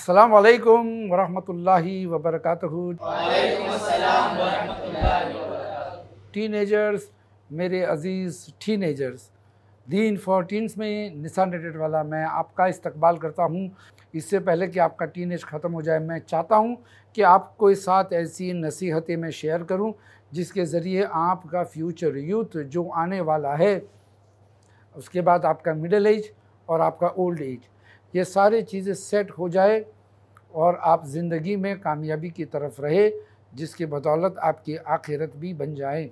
अस्सलाम वालेकुम वरहमतुल्लाहि वबरकatuh टीनेजर्स मेरे अज़ीज़ टीनेजर्स दीन फॉर टीन्स में निशान रेडेड वाला मैं आपका इस्तकबाल करता हूँ इससे पहले कि आपका टीन एज ख़त्म हो जाए मैं चाहता हूँ कि आपको साथ ऐसी नसीहतें मैं शेयर करूँ जिसके ज़रिए आपका फ्यूचर यूथ जो आने वाला है उसके बाद आपका मिडल एज और आपका ओल्ड एज ये सारी चीज़ें सेट हो जाए और आप ज़िंदगी में कामयाबी की तरफ रहे जिसके बदौलत आपकी आखिरत भी बन जाए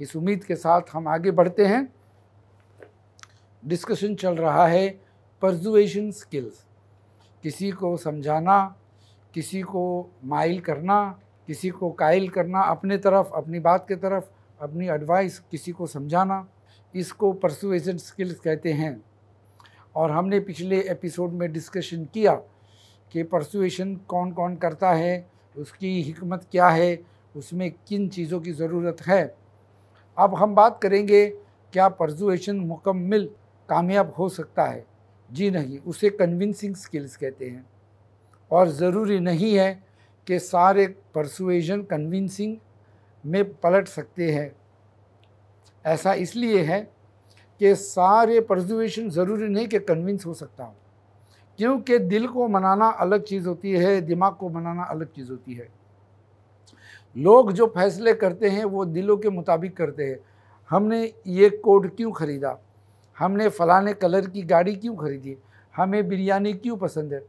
इस उम्मीद के साथ हम आगे बढ़ते हैं डिस्कशन चल रहा है परजुएशन स्किल्स किसी को समझाना किसी को माइल करना किसी को कायल करना अपने तरफ अपनी बात के तरफ अपनी एडवाइस किसी को समझाना इसको परसुएशन स्किल्स कहते हैं और हमने पिछले एपिसोड में डिस्कशन किया कि परसुएशन कौन कौन करता है उसकी हमत क्या है उसमें किन चीज़ों की ज़रूरत है अब हम बात करेंगे क्या परसुएशन मुकम्मल कामयाब हो सकता है जी नहीं उसे कन्विंसिंग स्किल्स कहते हैं और ज़रूरी नहीं है कि सारे परसुएशन कन्विंसिंग में पलट सकते हैं ऐसा इसलिए है के सारे प्रजुवेशन ज़रूरी नहीं कि कन्विंस हो सकता हूँ क्योंकि दिल को मनाना अलग चीज़ होती है दिमाग को मनाना अलग चीज़ होती है लोग जो फैसले करते हैं वो दिलों के मुताबिक करते हैं हमने ये कोड क्यों ख़रीदा हमने फ़लाने कलर की गाड़ी क्यों ख़रीदी हमें बिरयानी क्यों पसंद है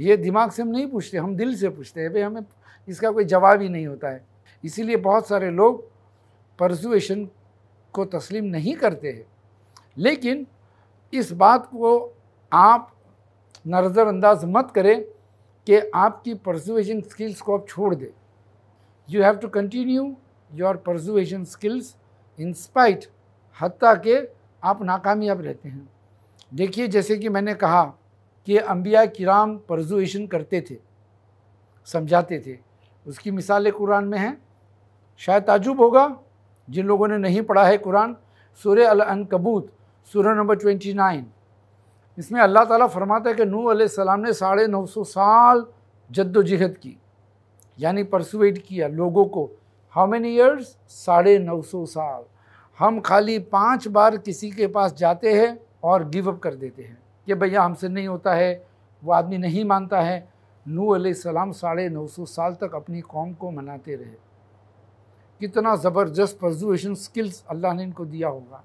ये दिमाग से हम नहीं पूछते हम दिल से पूछते हैं भाई हमें इसका कोई जवाब ही नहीं होता है इसीलिए बहुत सारे लोग परसुएशन को तस्लीम नहीं करते हैं लेकिन इस बात को आप नज़रअंदाज मत करें कि आपकी परसुएशन स्किल्स को आप छोड़ दें you have to continue your persuasion skills in spite हती के आप नाकामयाब रहते हैं देखिए जैसे कि मैंने कहा कि अम्बिया किराम परजुएशन करते थे समझाते थे उसकी मिसालें कुरान में हैं शायद ताजुब होगा जिन लोगों ने नहीं पढ़ा है कुरान सूर्य अल अनकबूत सूरह नंबर ट्वेंटी नाइन इसमें अल्लाह ताला फरमाता है कि नू सलाम ने साढ़े नौ सौ साल जद्दोजहद की यानी परसुएट किया लोगों को हाउ मैनी ईयर्स साढ़े नौ सौ साल हम खाली पाँच बार किसी के पास जाते हैं और गिव अप कर देते हैं कि भैया हमसे नहीं होता है वो आदमी नहीं मानता है नू आसमाम साढ़े नौ सौ साल तक अपनी कौम को मनाते रहे कितना ज़बरदस्त प्रजुएशन स्किल्स अल्लाह ने इनको दिया होगा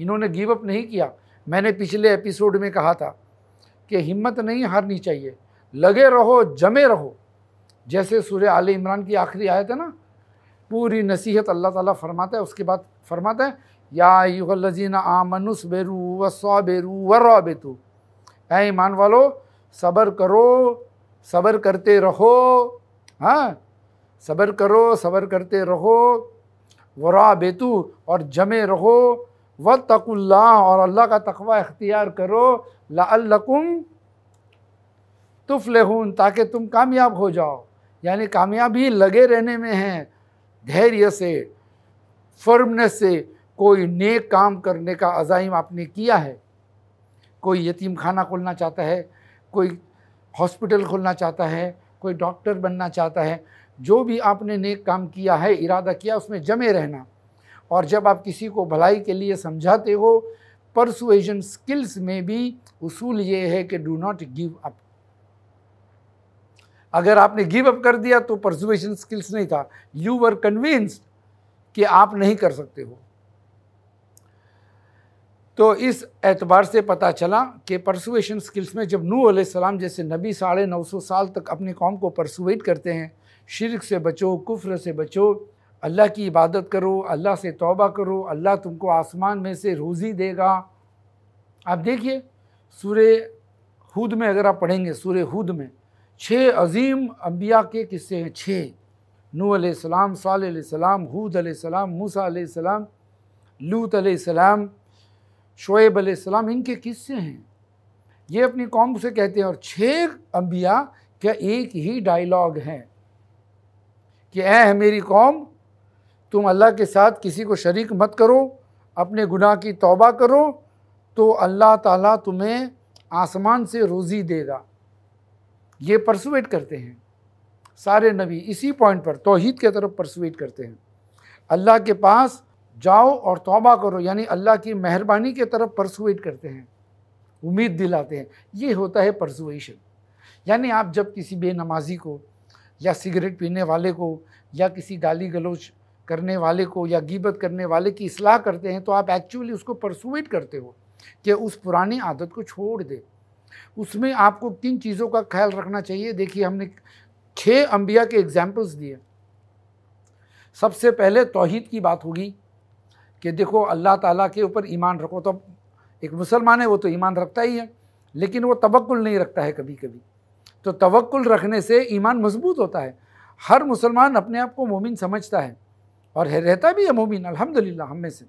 इन्होंने गिव अप नहीं किया मैंने पिछले एपिसोड में कहा था कि हिम्मत नहीं हारनी चाहिए लगे रहो जमे रहो जैसे सूर्य आल इमरान की आखिरी आयत है ना पूरी नसीहत अल्लाह ताला फरमाता है उसके बाद फरमाता है या आ आमनुस बेरू व सौ बेरू व बेतु ए ईमान वालो सबर करो सबर करते रहो हाँ सबर करो सबर करते रहो वरा बेतु और जमे रहो व तकुल्ला और अल्लाह का तकवा इख्तियार करो लाकुम तुफलहून ताकि तुम कामयाब हो जाओ यानी कामयाबी लगे रहने में है धैर्य से फर्मनेस से कोई नेक काम करने का अजाइम आपने किया है कोई यतीम खाना खोलना चाहता है कोई हॉस्पिटल खोलना चाहता है कोई डॉक्टर बनना चाहता है जो भी आपने नेक काम किया है इरादा किया उसमें जमे रहना और जब आप किसी को भलाई के लिए समझाते हो परसुएजन स्किल्स में भी उसूल ये है कि डू नॉट गिव अप अगर आपने गिव अप कर दिया तो परसुएशन स्किल्स नहीं था यू वर कन्विंस्ड कि आप नहीं कर सकते हो तो इस एतबार से पता चला कि परसुएशन स्किल्स में जब नू सलाम जैसे नबी साढ़े नौ सौ साल तक अपनी कौम को परसुएट करते हैं शिरक से बचो कुफ्र से बचो अल्लाह की इबादत करो अल्लाह से तौबा करो अल्लाह तुमको आसमान में से रोज़ी देगा आप देखिए सूर्य हुद में अगर आप पढ़ेंगे सूर्य हुद में छः अजीम अम्बिया के किस्से हैं छः नू आसम सलाम हूद आसम मूसा आसमाम लूत आसम शोएब आसम इनके किस्से हैं ये अपनी कौम से कहते हैं और छः अम्बिया का एक ही डायलॉग है कि ए मेरी कौम तुम अल्लाह के साथ किसी को शरीक मत करो अपने गुनाह की तौबा करो तो अल्लाह ताला तुम्हें आसमान से रोज़ी देगा ये परसुएट करते हैं सारे नबी इसी पॉइंट पर तोहद के तरफ परसुएट करते हैं अल्लाह के पास जाओ और तौबा करो यानी अल्लाह की मेहरबानी के तरफ परसुएट करते हैं उम्मीद दिलाते हैं ये होता है परसुएशन यानी आप जब किसी बेनमाजी को या सिगरेट पीने वाले को या किसी गाली गलोच करने वाले को या गिबत करने वाले की असलाह करते हैं तो आप एक्चुअली उसको परसुएट करते हो कि उस पुरानी आदत को छोड़ दे उसमें आपको किन चीज़ों का ख्याल रखना चाहिए देखिए हमने छः अम्बिया के एग्ज़ाम्पल्स दिए सबसे पहले तोहद की बात होगी कि देखो अल्लाह ताला के ऊपर ईमान रखो तो एक मुसलमान है वो तो ईमान रखता ही है लेकिन वो तवक्ल नहीं रखता है कभी कभी तो तवक्ल रखने से ईमान मजबूत होता है हर मुसलमान अपने आप को मोमिन समझता है और है रहता भी है मोमिन अल्हम्दुलिल्लाह हम में से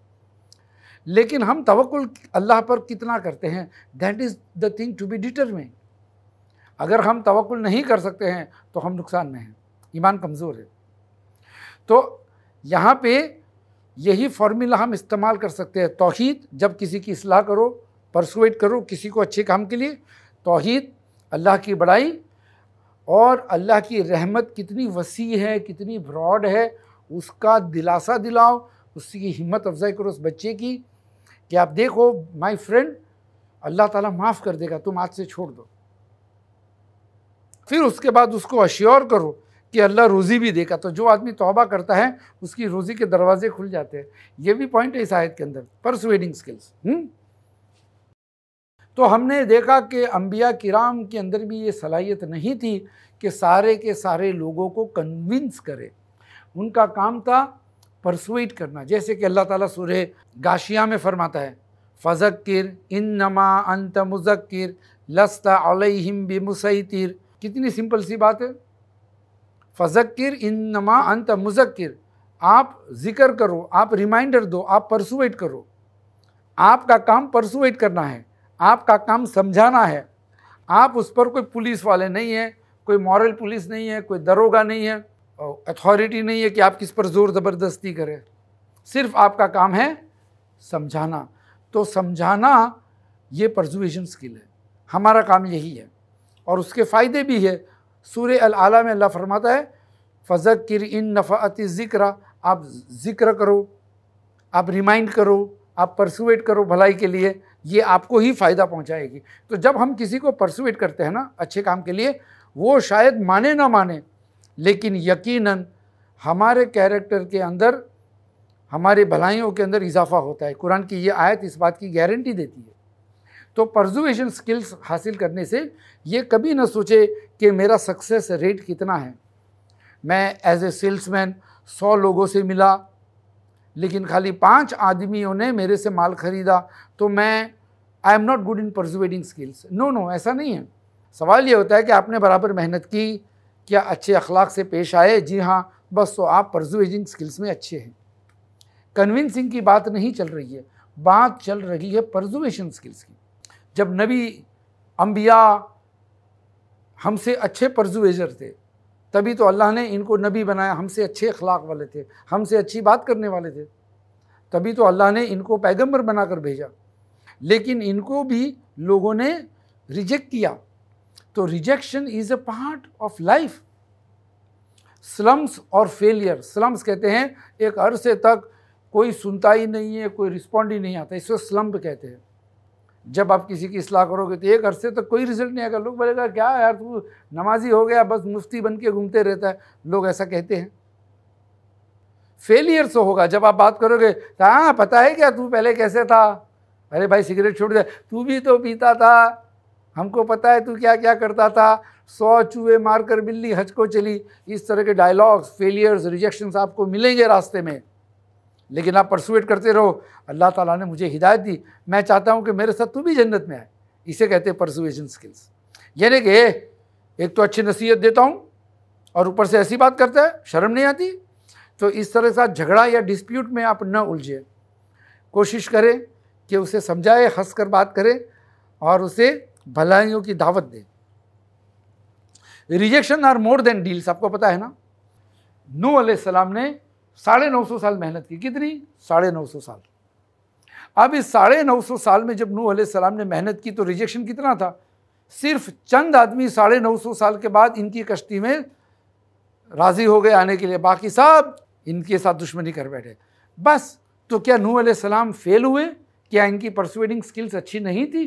लेकिन हम तवक्ल अल्लाह पर कितना करते हैं that is the thing to be determined अगर हम तवक्ल नहीं कर सकते हैं तो हम नुकसान में हैं ईमान कमज़ोर है तो यहाँ पे यही फार्मूला हम इस्तेमाल कर सकते हैं तोहद जब किसी की असलाह करो परसुएट करो किसी को अच्छे काम के लिए तोहद अल्लाह की बड़ाई और अल्लाह की रहमत कितनी वसी है कितनी ब्रॉड है उसका दिलासा दिलाओ उसकी हिम्मत अफजाई करो उस बच्चे की कि आप देखो माय फ्रेंड अल्लाह ताला माफ़ कर देगा तुम आज से छोड़ दो फिर उसके बाद उसको अश्योर करो कि अल्लाह रोज़ी भी देगा तो जो आदमी तोबा करता है उसकी रोज़ी के दरवाजे खुल जाते हैं ये भी पॉइंट है इस आयत के अंदर परसुएडिंग स्किल्स हम्म। तो हमने देखा कि अम्बिया किराम के अंदर भी ये सलाहियत नहीं थी कि सारे के सारे लोगों को कन्विंस करें उनका काम था परसुइट करना जैसे कि अल्लाह ताला सूर्य गाशिया में फरमाता है फ़ज़क्र इन नमा अंत मुजक्र लस्ता अलहिम बे मुसैतिर कितनी सिंपल सी बात है फ़ज़क्र इन नमा अंत मुजक्र आप जिक्र करो आप रिमाइंडर दो आप परसुइट करो आपका काम परसुइट करना है आपका काम समझाना है आप उस पर कोई पुलिस वाले नहीं हैं कोई मॉरल पुलिस नहीं है कोई दरोगा नहीं है अथॉरिटी नहीं है कि आप किस पर ज़ोर ज़बरदस्ती करें सिर्फ आपका काम है समझाना तो समझाना ये परजुएशन स्किल है हमारा काम यही है और उसके फ़ायदे भी है सूर्य अल आला में अल्लाह फरमाता है किर इन नफ़ात ज़िक्र आप ज़िक्र करो आप रिमाइंड करो आप परसुएट करो भलाई के लिए ये आपको ही फ़ायदा पहुंचाएगी तो जब हम किसी को परसुएट करते हैं ना अच्छे काम के लिए वो शायद माने ना माने लेकिन यकीनन हमारे कैरेक्टर के अंदर हमारे भलाइयों के अंदर इजाफा होता है कुरान की ये आयत इस बात की गारंटी देती है तो परजुएशन स्किल्स हासिल करने से ये कभी ना सोचे कि मेरा सक्सेस रेट कितना है मैं एज ए सेल्समैन सौ लोगों से मिला लेकिन खाली पांच आदमियों ने मेरे से माल ख़रीदा तो मैं I am not good in persuading skills no no ऐसा नहीं है सवाल ये होता है कि आपने बराबर मेहनत की क्या अच्छे अखलाक से पेश आए जी हाँ बस तो आप परजुएजिंग स्किल्स में अच्छे हैं कन्विंसिंग की बात नहीं चल रही है बात चल रही है परजुएशन स्किल्स की जब नबी अम्बिया हमसे अच्छे परजुएजर थे तभी तो अल्लाह ने इनको नबी बनाया हमसे अच्छे अखलाक वाले थे हमसे अच्छी बात करने वाले थे तभी तो अल्लाह ने इनको पैगंबर बनाकर भेजा लेकिन इनको भी लोगों ने रिजेक्ट किया तो rejection is a part of life slums और फेलियर स्लम्स कहते हैं एक अरसे तक कोई सुनता ही नहीं है कोई रिस्पॉन्ड ही नहीं आता इसको स्लम्प कहते हैं जब आप किसी की इसलाह करोगे तो एक अरसे तक कोई रिजल्ट नहीं आएगा लोग बोलेगा क्या यार तू नमाजी हो गया बस मुफ्ती बन के घूमते रहता है लोग ऐसा कहते हैं फेलियर से तो होगा जब आप बात करोगे तो हाँ पता है क्या तू पहले कैसे था अरे भाई सिगरेट छोड़ दे तू भी तो पीता था हमको पता है तू क्या क्या करता था सौ चूहे मारकर बिल्ली हज को चली इस तरह के डायलॉग्स फेलियर्स रिजेक्शंस आपको मिलेंगे रास्ते में लेकिन आप परसुएट करते रहो अल्लाह ताला ने मुझे हिदायत दी मैं चाहता हूँ कि मेरे साथ तू भी जन्नत में आए इसे कहते हैं परसुएशन स्किल्स यानी कि एक तो अच्छी नसीहत देता हूँ और ऊपर से ऐसी बात करता है शर्म नहीं आती तो इस तरह का झगड़ा या डिस्प्यूट में आप न उलझे कोशिश करें कि उसे समझाए हंस कर बात करें और उसे भलाइयों की दावत दे rejection are more than deals आपको पता है ना नू सलाम ने साढ़े नौ सौ साल मेहनत की कितनी साढ़े नौ सौ साल अब इस साढ़े नौ सौ साल में जब नू सलाम ने मेहनत की तो रिजेक्शन कितना था सिर्फ चंद आदमी साढ़े नौ सौ साल के बाद इनकी कश्ती में राज़ी हो गए आने के लिए बाकी सब इनके साथ दुश्मनी कर बैठे बस तो क्या नू सलाम फेल हुए क्या इनकी परसुएडिंग स्किल्स अच्छी नहीं थी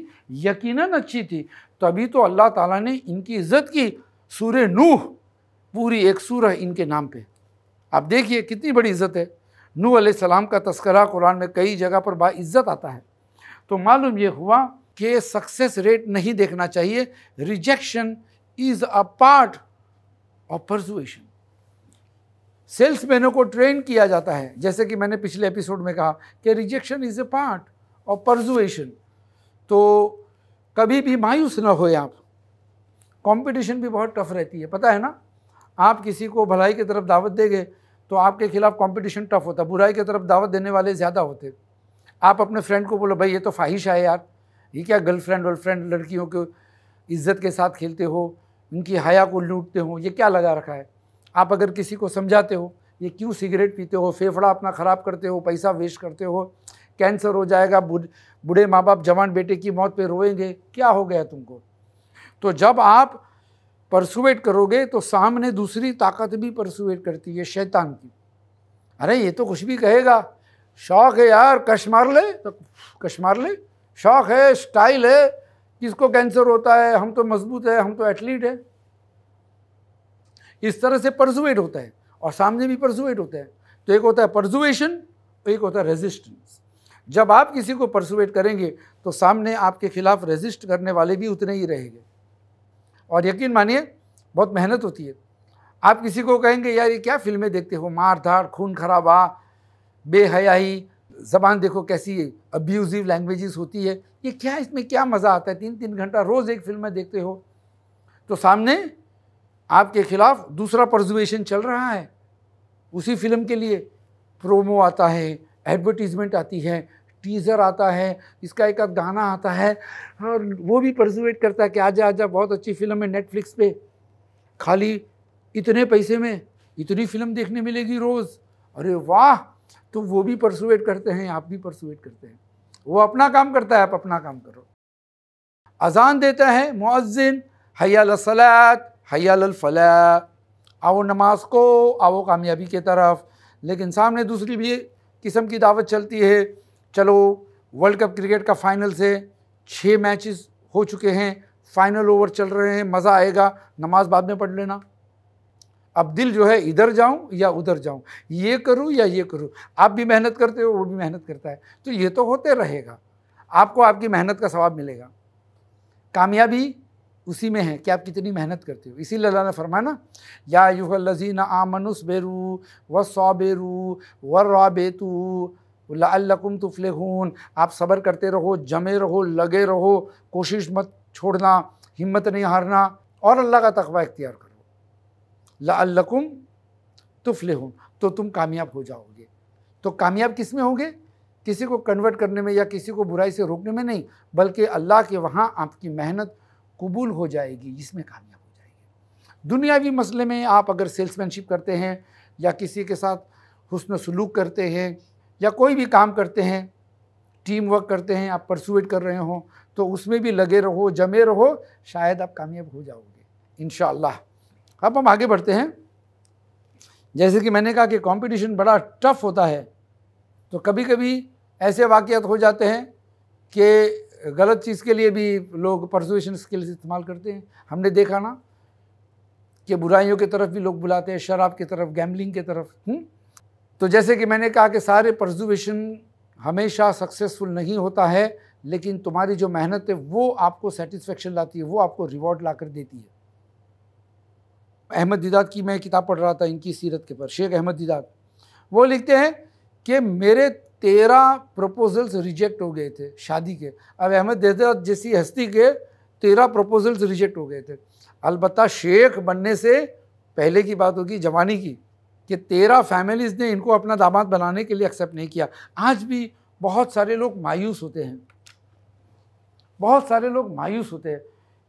यकीनन अच्छी थी तभी तो अल्लाह ताला ने इनकी इज़्ज़त की सूर्य नूह पूरी एक सूरह इनके नाम पे आप देखिए कितनी बड़ी इज़्ज़त है नूह सलाम का तस्करा कुरान में कई जगह पर बाज़्ज़त आता है तो मालूम ये हुआ कि सक्सेस रेट नहीं देखना चाहिए rejection is a part of persuasion सेल्समैनों को ट्रेन किया जाता है जैसे कि मैंने पिछले एपिसोड में कहा कि रिजेक्शन इज़ अ पार्ट और परजुएशन तो कभी भी मायूस ना होए आप कंपटीशन भी बहुत टफ रहती है पता है ना आप किसी को भलाई की तरफ दावत देंगे तो आपके खिलाफ कंपटीशन टफ होता बुराई की तरफ दावत देने वाले ज़्यादा होते आप अपने फ्रेंड को बोलो भाई ये तो फाहिश है यार ये क्या गर्लफ्रेंड वर्लफ्रेंड लड़कियों को इज्जत के साथ खेलते हो उनकी हया को लूटते हो ये क्या लगा रखा है आप अगर किसी को समझाते हो ये क्यों सिगरेट पीते हो फेफड़ा अपना ख़राब करते हो पैसा वेस्ट करते हो कैंसर हो जाएगा बूढ़े माँ बाप जवान बेटे की मौत पे रोएंगे क्या हो गया तुमको तो जब आप परसुएट करोगे तो सामने दूसरी ताकत भी परसुएट करती है शैतान की अरे ये तो कुछ भी कहेगा शौक है यार कश मार ले तो कश मार ले शौक है स्टाइल है किसको कैंसर होता है हम तो मजबूत है हम तो एथलीट है इस तरह से परसुएट होता है और सामने भी परसुएट होता है तो एक होता है परजुएशन एक होता है रेजिस्टेंस जब आप किसी को परसुएट करेंगे तो सामने आपके खिलाफ रेजिस्ट करने वाले भी उतने ही रहेंगे और यकीन मानिए बहुत मेहनत होती है आप किसी को कहेंगे यार ये क्या फिल्में देखते हो मार धाड़ खून खराबा बेहयाही जबान देखो कैसी अब्यूज़िव लैंग्वेजेस होती है ये क्या इसमें क्या मज़ा आता है तीन तीन घंटा रोज़ एक फिल्में देखते हो तो सामने आपके खिलाफ दूसरा प्रजुवेशन चल रहा है उसी फिल्म के लिए प्रोमो आता है एडवर्टीज़मेंट आती है टीज़र आता है इसका एक अब गाना आता है और वो भी परसुएट करता है कि आजा आजा बहुत अच्छी फिल्म है नेटफ्लिक्स पे खाली इतने पैसे में इतनी फिल्म देखने मिलेगी रोज़ अरे वाह तो वो भी प्रसुवेट करते हैं आप भी प्रसुवेट करते हैं वो अपना काम करता है आप अपना काम करो अजान देता है मुआजिन हयालसलात हयालफला आओ नमाज को आओ कामयाबी के तरफ लेकिन सामने दूसरी भी किस्म की दावत चलती है चलो वर्ल्ड कप क्रिकेट का फाइनल से छः मैचेस हो चुके हैं फाइनल ओवर चल रहे हैं मज़ा आएगा नमाज बाद में पढ़ लेना अब दिल जो है इधर जाऊं या उधर जाऊं ये करूं या ये करूं आप भी मेहनत करते हो वो भी मेहनत करता है तो ये तो होते रहेगा आपको आपकी मेहनत का सवाब मिलेगा कामयाबी उसी में है कि आप कितनी मेहनत करते हो इसीलिए लल्ला ने फरमाना या यूह लजीन आमनुस बेरू व सौबेरू व रबेतु लकुम हून आप सब्र करते रहो जमे रहो लगे रहो कोशिश मत छोड़ना हिम्मत नहीं हारना और अल्लाह का तखबा इख्तियार करो लकुम हूँ तो तुम कामयाब हो जाओगे तो कामयाब किस में होगे किसी को कन्वर्ट करने में या किसी को बुराई से रोकने में नहीं बल्कि अल्लाह के वहाँ आपकी मेहनत कबूल हो जाएगी इसमें कामयाब हो जाएगी दुनियावी मसले में आप अगर सेल्समैनशिप करते हैं या किसी के साथ हुसन सलूक करते हैं या कोई भी काम करते हैं टीम वर्क करते हैं आप परसुएट कर रहे हो तो उसमें भी लगे रहो जमे रहो शायद आप कामयाब हो जाओगे इन अब हम आगे बढ़ते हैं जैसे कि मैंने कहा कि कंपटीशन बड़ा टफ होता है तो कभी कभी ऐसे वाक़ हो जाते हैं कि गलत चीज़ के लिए भी लोग परसुएशन स्किल्स इस्तेमाल करते हैं हमने देखा ना कि बुराइयों की तरफ भी लोग बुलाते हैं शराब की तरफ गैम्बलिंग की तरफ हुँ? हम्म। तो जैसे कि मैंने कहा कि सारे परजुवेशन हमेशा सक्सेसफुल नहीं होता है लेकिन तुम्हारी जो मेहनत है वो आपको सेटिस्फेक्शन लाती है वो आपको रिवॉर्ड ला कर देती है अहमद दिदात की मैं किताब पढ़ रहा था इनकी सीरत के पर शेख अहमद दिदात वो लिखते हैं कि मेरे तेरह प्रपोजल्स रिजेक्ट हो गए थे शादी के अब अहमद देहदाद जैसी हस्ती के तेरह प्रपोजल्स रिजेक्ट हो गए थे अलबत् शेख बनने से पहले की बात होगी जवानी की कि तेरह फैमिलीज़ ने इनको अपना दामाद बनाने के लिए एक्सेप्ट नहीं किया आज भी बहुत सारे लोग मायूस होते हैं बहुत सारे लोग मायूस होते हैं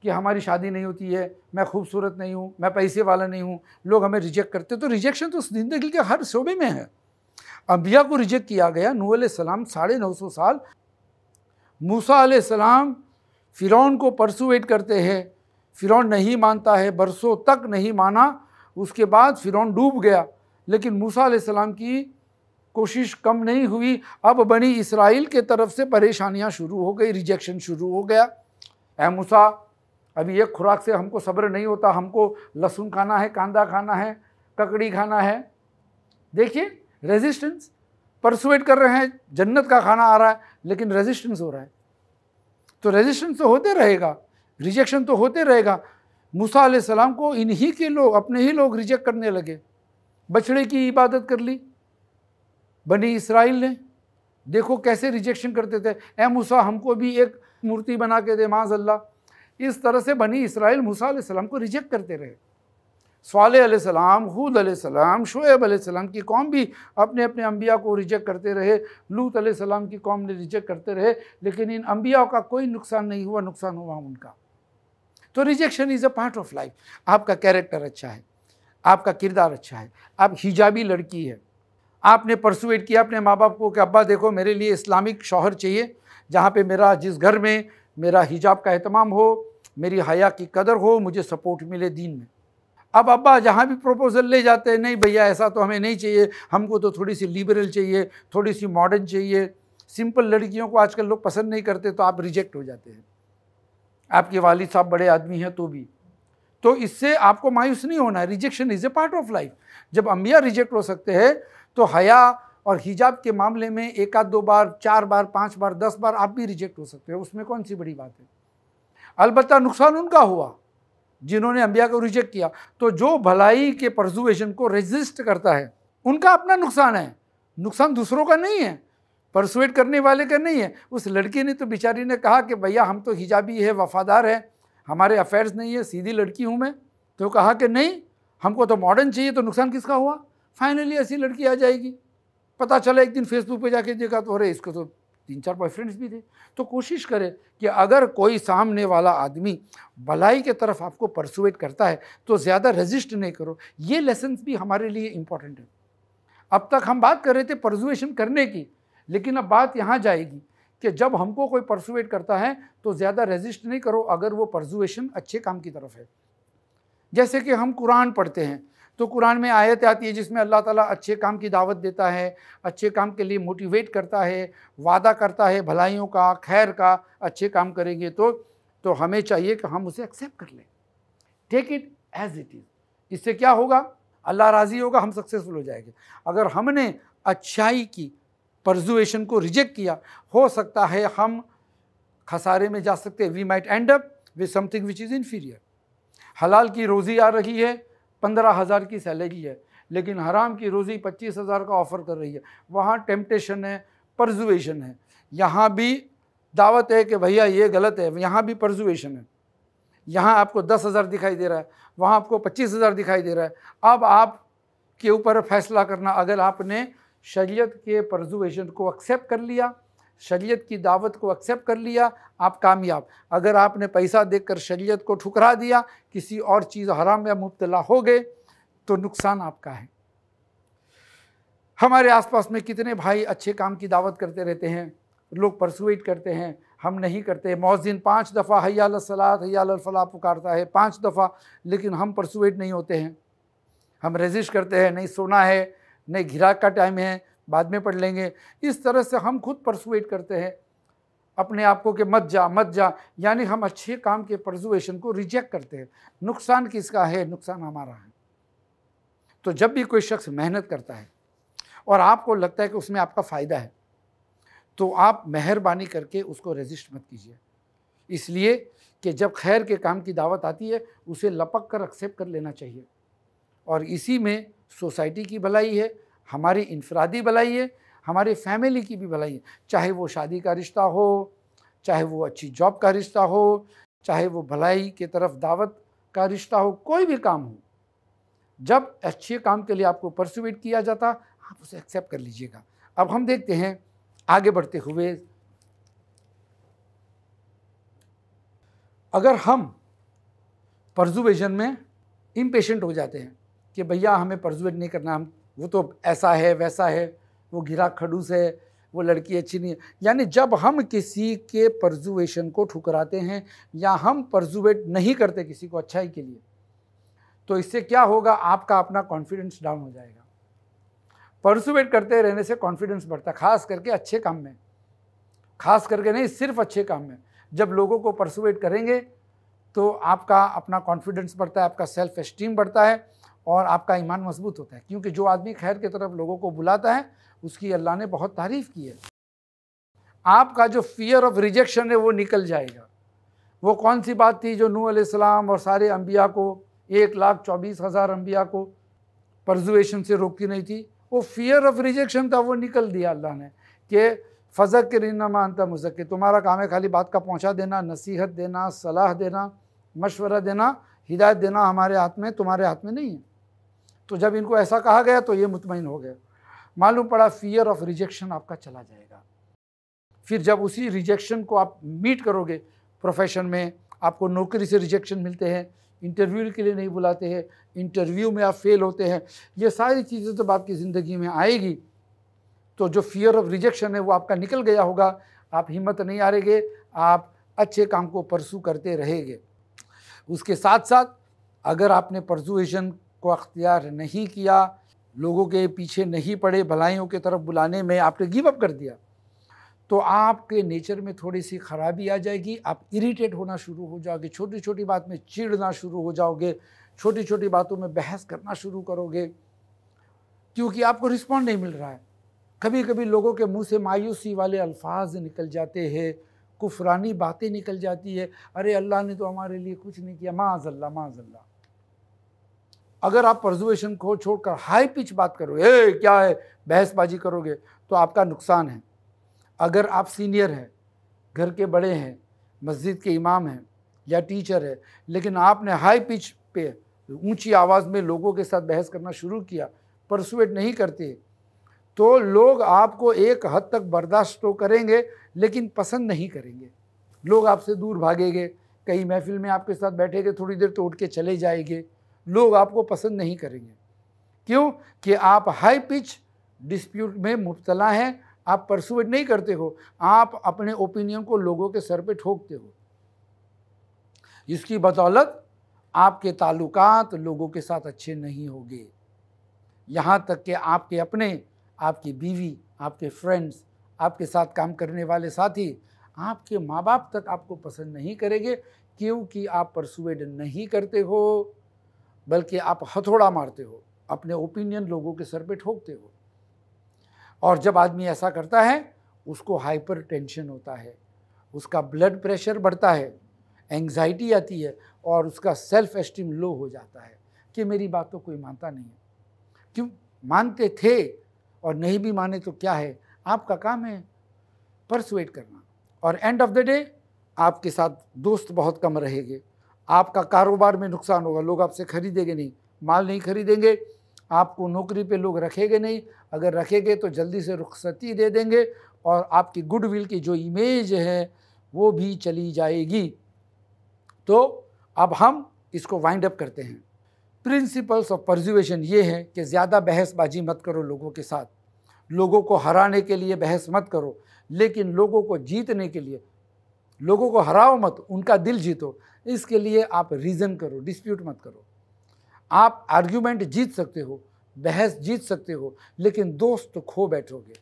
कि हमारी शादी नहीं होती है मैं खूबसूरत नहीं हूँ मैं पैसे वाला नहीं हूँ लोग हमें रिजेक्ट करते तो रिजेक्शन तो जिंदगी के हर शोबे में है अम्बिया को रिजेक्ट किया गया नू सलाम साढ़े नौ सौ साल मूसा सलाम फ़िरौन को परसुएट करते हैं फ़िरौन नहीं मानता है बरसों तक नहीं माना उसके बाद फ़िरौन डूब गया लेकिन मूसा आसमाम की कोशिश कम नहीं हुई अब बनी इसराइल के तरफ से परेशानियां शुरू हो गई रिजेक्शन शुरू हो गया ए मूसा अभी एक खुराक से हमको सब्र नहीं होता हमको लहसुन खाना है कांदा खाना है ककड़ी खाना है देखिए रेजिस्टेंस परसुएट कर रहे हैं जन्नत का खाना आ रहा है लेकिन रेजिस्टेंस हो रहा है तो रेजिस्टेंस तो होते रहेगा रिजेक्शन तो होते रहेगा मूसा सलाम को इन्हीं के लोग अपने ही लोग रिजेक्ट करने लगे बछड़े की इबादत कर ली बनी इसराइल ने देखो कैसे रिजेक्शन करते थे ए मूसा हमको भी एक मूर्ति बना के दे माज अल्लाह इस तरह से बनी इसराइल मूसा सलाम को रिजेक्ट करते रहे सलाम हूद सलाम शुएब सलाम की कौम भी अपने अपने अम्बिया को रिजेक्ट करते रहे लूत सलाम की कौम ने रिजेक्ट करते रहे लेकिन इन अम्बिया का कोई नुकसान नहीं हुआ नुकसान हुआ उनका तो rejection is a part of life आपका कैरेक्टर अच्छा है आपका किरदार अच्छा है आप हिजाबी लड़की है आपने परसुएट किया अपने माँ बाप को कि अब्बा देखो मेरे लिए इस्लामिक शौहर चाहिए जहाँ पे मेरा जिस घर में मेरा हिजाब का अहतमाम हो मेरी हया की कदर हो मुझे सपोर्ट मिले दीन में अब अब्बा जहाँ भी प्रपोज़ल ले जाते हैं नहीं भैया ऐसा तो हमें नहीं चाहिए हमको तो थोड़ी सी लिबरल चाहिए थोड़ी सी मॉडर्न चाहिए सिंपल लड़कियों को आजकल लोग पसंद नहीं करते तो आप रिजेक्ट हो जाते हैं आपके वालिद साहब बड़े आदमी हैं तो भी तो इससे आपको मायूस नहीं होना है rejection is a part of life जब अम्बिया रिजेक्ट हो सकते हैं तो हया और हिजाब के मामले में एक आध दो बार चार बार पाँच बार दस बार आप भी रिजेक्ट हो सकते हैं उसमें कौन सी बड़ी बात है अलबत्त नुकसान उनका हुआ जिन्होंने अम्बिया को रिजेक्ट किया तो जो भलाई के परसुएशन को रेजिस्ट करता है उनका अपना नुकसान है नुकसान दूसरों का नहीं है परसुएट करने वाले का नहीं है उस लड़की ने तो बेचारी ने कहा कि भैया हम तो हिजाबी है वफ़ादार है हमारे अफेयर्स नहीं है सीधी लड़की हूँ मैं तो कहा कि नहीं हमको तो मॉडर्न चाहिए तो नुकसान किसका हुआ फाइनली ऐसी लड़की आ जाएगी पता चला एक दिन फेसबुक पे जाके देखा तो अरे इसको तो तीन चार बॉयफ्रेंड्स भी थे तो कोशिश करें कि अगर कोई सामने वाला आदमी भलाई के तरफ आपको परसुएट करता है तो ज़्यादा रजिस्ट नहीं करो ये लेसन्स भी हमारे लिए इम्पॉर्टेंट है अब तक हम बात कर रहे थे परजुएशन करने की लेकिन अब बात यहाँ जाएगी कि जब हमको कोई परसुएट करता है तो ज़्यादा रजिस्ट नहीं करो अगर वो परजुएशन अच्छे काम की तरफ है जैसे कि हम कुरान पढ़ते हैं तो कुरान में आयत आती है जिसमें अल्लाह ताला अच्छे काम की दावत देता है अच्छे काम के लिए मोटिवेट करता है वादा करता है भलाइयों का खैर का अच्छे काम करेंगे तो तो हमें चाहिए कि हम उसे एक्सेप्ट कर लें take it as it is इससे क्या होगा अल्लाह राज़ी होगा हम सक्सेसफुल हो जाएंगे अगर हमने अच्छाई की परजुएशन को रिजेक्ट किया हो सकता है हम खसारे में जा सकते हैं we might end up with something which is inferior हलाल की रोज़ी आ रही है पंद्रह हज़ार की सैलरी है लेकिन हराम की रोज़ी पच्चीस हज़ार का ऑफ़र कर रही है वहाँ टेम्पटेशन है परजुएशन है यहाँ भी दावत है कि भैया ये गलत है यहाँ भी परजुएशन है यहाँ आपको दस हज़ार दिखाई दे रहा है वहाँ आपको पच्चीस हज़ार दिखाई दे रहा है अब आप के ऊपर फैसला करना अगर आपने शरीयत के परजुएशन को एक्सेप्ट कर लिया शरीयत की दावत को एक्सेप्ट कर लिया आप कामयाब अगर आपने पैसा देकर शरीयत को ठुकरा दिया किसी और चीज़ हराम या मुबतला हो गए तो नुकसान आपका है हमारे आसपास में कितने भाई अच्छे काम की दावत करते रहते हैं लोग परसुएट करते हैं हम नहीं करते मौजिन पाँच दफ़ा हयाल सलात हयाल फलाह पुकारता है पाँच दफ़ा लेकिन हम परसुएट नहीं होते हैं हम रेजिस्ट करते हैं नहीं सोना है नहीं घिरा का टाइम है बाद में पढ़ लेंगे इस तरह से हम खुद परसुएट करते हैं अपने आप को कि मत जा मत जा यानी हम अच्छे काम के परसुएशन को रिजेक्ट करते हैं नुकसान किसका है नुकसान हमारा है तो जब भी कोई शख्स मेहनत करता है और आपको लगता है कि उसमें आपका फ़ायदा है तो आप मेहरबानी करके उसको रजिस्ट मत कीजिए इसलिए कि जब खैर के काम की दावत आती है उसे लपक कर एक्सेप्ट कर लेना चाहिए और इसी में सोसाइटी की भलाई है हमारी इनफरादी भलाई है हमारे फैमिली की भी भलाई है चाहे वो शादी का रिश्ता हो चाहे वो अच्छी जॉब का रिश्ता हो चाहे वो भलाई की तरफ दावत का रिश्ता हो कोई भी काम हो जब अच्छे काम के लिए आपको परसुवेट किया जाता आप उसे एक्सेप्ट कर लीजिएगा अब हम देखते हैं आगे बढ़ते हुए अगर हम परजुवेजन में इम्पेशेंट हो जाते हैं कि भैया हमें परजुवेट नहीं करना हम वो तो ऐसा है वैसा है वो घिरा खड़ूस है वो लड़की अच्छी नहीं है यानी जब हम किसी के प्रजुवेशन को ठुकराते हैं या हम परजुएट नहीं करते किसी को अच्छाई के लिए तो इससे क्या होगा आपका अपना कॉन्फिडेंस डाउन हो जाएगा परसुएट करते रहने से कॉन्फिडेंस बढ़ता खास करके अच्छे काम में खास करके नहीं सिर्फ अच्छे काम में जब लोगों को परसुएट करेंगे तो आपका अपना कॉन्फिडेंस बढ़ता है आपका सेल्फ एस्टीम बढ़ता है और आपका ईमान मजबूत होता है क्योंकि जो आदमी खैर की तरफ लोगों को बुलाता है उसकी अल्लाह ने बहुत तारीफ़ की है आपका जो फियर ऑफ रिजेक्शन है वो निकल जाएगा वो कौन सी बात थी जो नू आसमाम और सारे अम्बिया को एक लाख चौबीस हज़ार अम्बिया को परजुएशन से रोकती नहीं थी वो फियर ऑफ रिजेक्शन था वो निकल दिया अल्लाह ने कि फजक के मानता अंत के तुम्हारा काम है खाली बात का पहुँचा देना नसीहत देना सलाह देना मशवरा देना हिदायत देना हमारे हाथ में तुम्हारे हाथ में नहीं है तो जब इनको ऐसा कहा गया तो ये मुतमिन हो गया मालूम पड़ा फियर ऑफ रिजेक्शन आपका चला जाएगा फिर जब उसी रिजेक्शन को आप मीट करोगे प्रोफेशन में आपको नौकरी से रिजेक्शन मिलते हैं इंटरव्यू के लिए नहीं बुलाते हैं इंटरव्यू में आप फेल होते हैं ये सारी चीज़ें जब आपकी ज़िंदगी में आएगी तो जो फियर ऑफ रिजेक्शन है वो आपका निकल गया होगा आप हिम्मत नहीं हारेंगे आप अच्छे काम को परसू करते रहेंगे उसके साथ साथ अगर आपने परसुएशन को अख्तियार नहीं किया लोगों के पीछे नहीं पड़े भलाइयों की तरफ बुलाने में आपने गिव अप कर दिया तो आपके नेचर में थोड़ी सी खराबी आ जाएगी आप इरिटेट होना शुरू हो जाओगे छोटी छोटी बात में चिड़ना शुरू हो जाओगे छोटी छोटी बातों में बहस करना शुरू करोगे क्योंकि आपको रिस्पॉन्ड नहीं मिल रहा है कभी कभी लोगों के मुंह से मायूसी वाले अल्फाज निकल जाते हैं कुफरानी बातें निकल जाती है अरे अल्लाह ने तो हमारे लिए कुछ नहीं किया माज़ल्ला माज़ल्ला अगर आप प्रजुवेशन को छोड़कर हाई पिच बात करोगे ए क्या है बहसबाजी करोगे तो आपका नुकसान है अगर आप सीनियर हैं घर के बड़े हैं मस्जिद के इमाम हैं या टीचर है लेकिन आपने हाई पिच पे ऊंची आवाज़ में लोगों के साथ बहस करना शुरू किया परसुएट नहीं करते तो लोग आपको एक हद तक बर्दाश्त तो करेंगे लेकिन पसंद नहीं करेंगे लोग आपसे दूर भागेंगे कई महफिल में आपके साथ बैठेंगे थोड़ी देर तो उठ के चले जाएंगे लोग आपको पसंद नहीं करेंगे क्यों कि आप हाई पिच डिस्प्यूट में मुबतला हैं आप परसुएट नहीं करते हो आप अपने ओपिनियन को लोगों के सर पे ठोकते हो इसकी बदौलत आपके ताल्लुकात लोगों के साथ अच्छे नहीं होंगे यहाँ तक कि आपके अपने आपकी बीवी आपके फ्रेंड्स आपके साथ काम करने वाले साथी आपके माँ बाप तक आपको पसंद नहीं करेंगे क्योंकि आप परसुएड नहीं करते हो बल्कि आप हथौड़ा मारते हो अपने ओपिनियन लोगों के सर पे ठोकते हो और जब आदमी ऐसा करता है उसको हाइपर टेंशन होता है उसका ब्लड प्रेशर बढ़ता है एंग्जाइटी आती है और उसका सेल्फ एस्टीम लो हो जाता है कि मेरी बात तो कोई मानता नहीं है क्यों मानते थे और नहीं भी माने तो क्या है आपका काम है परसुएट करना और एंड ऑफ द डे आपके साथ दोस्त बहुत कम रहेंगे आपका कारोबार में नुकसान होगा लोग आपसे खरीदेंगे नहीं माल नहीं खरीदेंगे आपको नौकरी पे लोग रखेंगे नहीं अगर रखेंगे तो जल्दी से रुखसती दे देंगे और आपकी गुडविल की जो इमेज है वो भी चली जाएगी तो अब हम इसको वाइंड अप करते हैं प्रिंसिपल्स ऑफ परजुएशन ये है कि ज़्यादा बहसबाजी मत करो लोगों के साथ लोगों को हराने के लिए बहस मत करो लेकिन लोगों को जीतने के लिए लोगों को हराओ मत उनका दिल जीतो इसके लिए आप रीज़न करो डिस्प्यूट मत करो आप आर्ग्यूमेंट जीत सकते हो बहस जीत सकते हो लेकिन दोस्त खो बैठोगे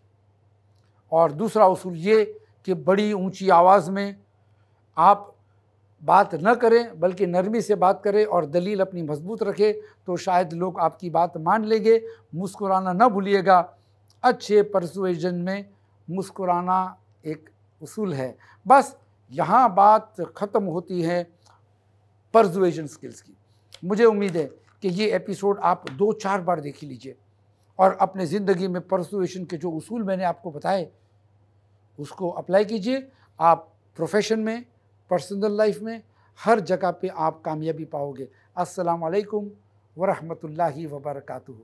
और दूसरा उसूल ये कि बड़ी ऊंची आवाज़ में आप बात न करें बल्कि नरमी से बात करें और दलील अपनी मजबूत रखें तो शायद लोग आपकी बात मान लेंगे मुस्कुराना ना भूलिएगा अच्छे परसुएजन में मुस्कुराना एक उसूल है बस यहाँ बात ख़त्म होती है परजुएशन स्किल्स की मुझे उम्मीद है कि ये एपिसोड आप दो चार बार देख लीजिए और अपने ज़िंदगी में परसुएशन के जो उसूल मैंने आपको बताए उसको अप्लाई कीजिए आप प्रोफेशन में पर्सनल लाइफ में हर जगह पे आप कामयाबी पाओगे अस्सलाम वालेकुम वरहमतुल्लाहि वबरकातुहू